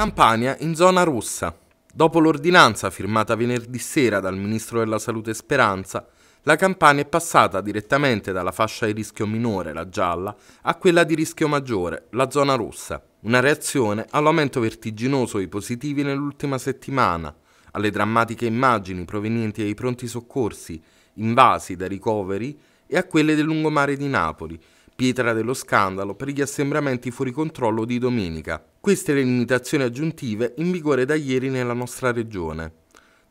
Campania in zona rossa. Dopo l'ordinanza firmata venerdì sera dal Ministro della Salute Speranza, la Campania è passata direttamente dalla fascia di rischio minore, la gialla, a quella di rischio maggiore, la zona rossa. Una reazione all'aumento vertiginoso dei positivi nell'ultima settimana, alle drammatiche immagini provenienti dai pronti soccorsi, invasi da ricoveri, e a quelle del lungomare di Napoli, pietra dello scandalo per gli assembramenti fuori controllo di domenica. Queste le limitazioni aggiuntive in vigore da ieri nella nostra regione.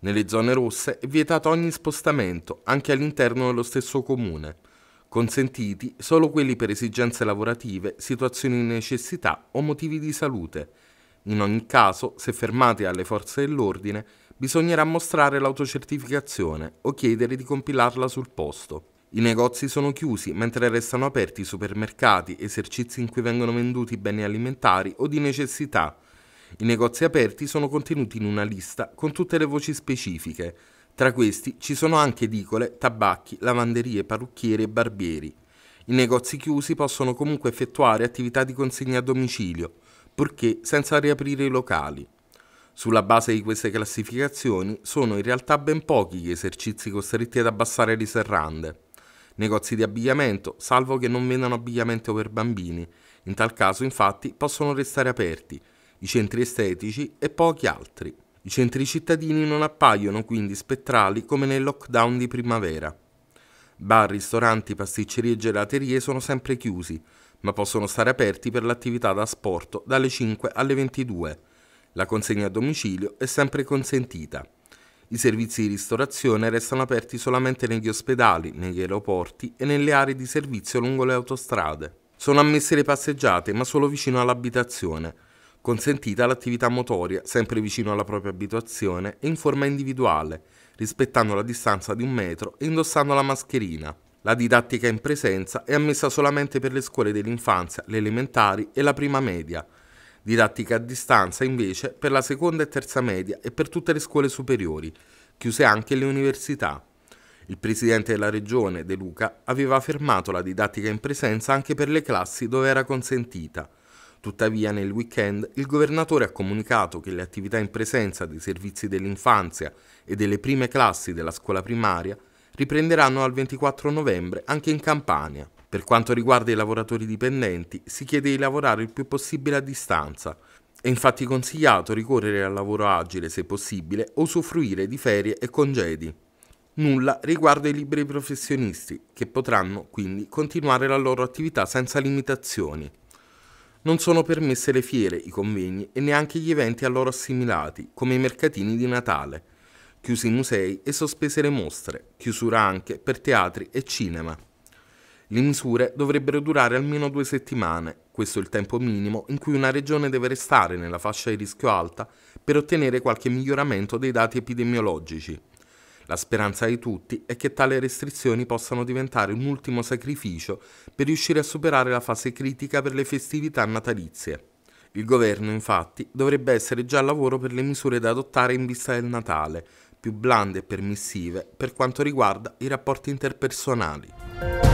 Nelle zone rosse è vietato ogni spostamento, anche all'interno dello stesso comune. Consentiti solo quelli per esigenze lavorative, situazioni di necessità o motivi di salute. In ogni caso, se fermati alle forze dell'ordine, bisognerà mostrare l'autocertificazione o chiedere di compilarla sul posto. I negozi sono chiusi mentre restano aperti i supermercati, esercizi in cui vengono venduti beni alimentari o di necessità. I negozi aperti sono contenuti in una lista con tutte le voci specifiche. Tra questi ci sono anche edicole, tabacchi, lavanderie, parrucchieri e barbieri. I negozi chiusi possono comunque effettuare attività di consegna a domicilio, purché senza riaprire i locali. Sulla base di queste classificazioni sono in realtà ben pochi gli esercizi costretti ad abbassare le serrande negozi di abbigliamento, salvo che non vendano abbigliamento per bambini. In tal caso, infatti, possono restare aperti i centri estetici e pochi altri. I centri cittadini non appaiono quindi spettrali come nel lockdown di primavera. Bar, ristoranti, pasticcerie e gelaterie sono sempre chiusi, ma possono stare aperti per l'attività da sport dalle 5 alle 22. La consegna a domicilio è sempre consentita. I servizi di ristorazione restano aperti solamente negli ospedali, negli aeroporti e nelle aree di servizio lungo le autostrade. Sono ammesse le passeggiate, ma solo vicino all'abitazione. Consentita l'attività motoria, sempre vicino alla propria abitazione e in forma individuale, rispettando la distanza di un metro e indossando la mascherina. La didattica in presenza è ammessa solamente per le scuole dell'infanzia, le elementari e la prima media. Didattica a distanza invece per la seconda e terza media e per tutte le scuole superiori, chiuse anche le università. Il presidente della regione, De Luca, aveva fermato la didattica in presenza anche per le classi dove era consentita. Tuttavia nel weekend il governatore ha comunicato che le attività in presenza dei servizi dell'infanzia e delle prime classi della scuola primaria riprenderanno al 24 novembre anche in Campania. Per quanto riguarda i lavoratori dipendenti, si chiede di lavorare il più possibile a distanza. È infatti consigliato ricorrere al lavoro agile se possibile o usufruire di ferie e congedi. Nulla riguarda i liberi professionisti, che potranno quindi continuare la loro attività senza limitazioni. Non sono permesse le fiere, i convegni e neanche gli eventi a loro assimilati, come i mercatini di Natale. Chiusi i musei e sospese le mostre, chiusura anche per teatri e cinema. Le misure dovrebbero durare almeno due settimane, questo è il tempo minimo in cui una regione deve restare nella fascia di rischio alta per ottenere qualche miglioramento dei dati epidemiologici. La speranza di tutti è che tali restrizioni possano diventare un ultimo sacrificio per riuscire a superare la fase critica per le festività natalizie. Il governo infatti dovrebbe essere già al lavoro per le misure da adottare in vista del Natale, più blande e permissive per quanto riguarda i rapporti interpersonali.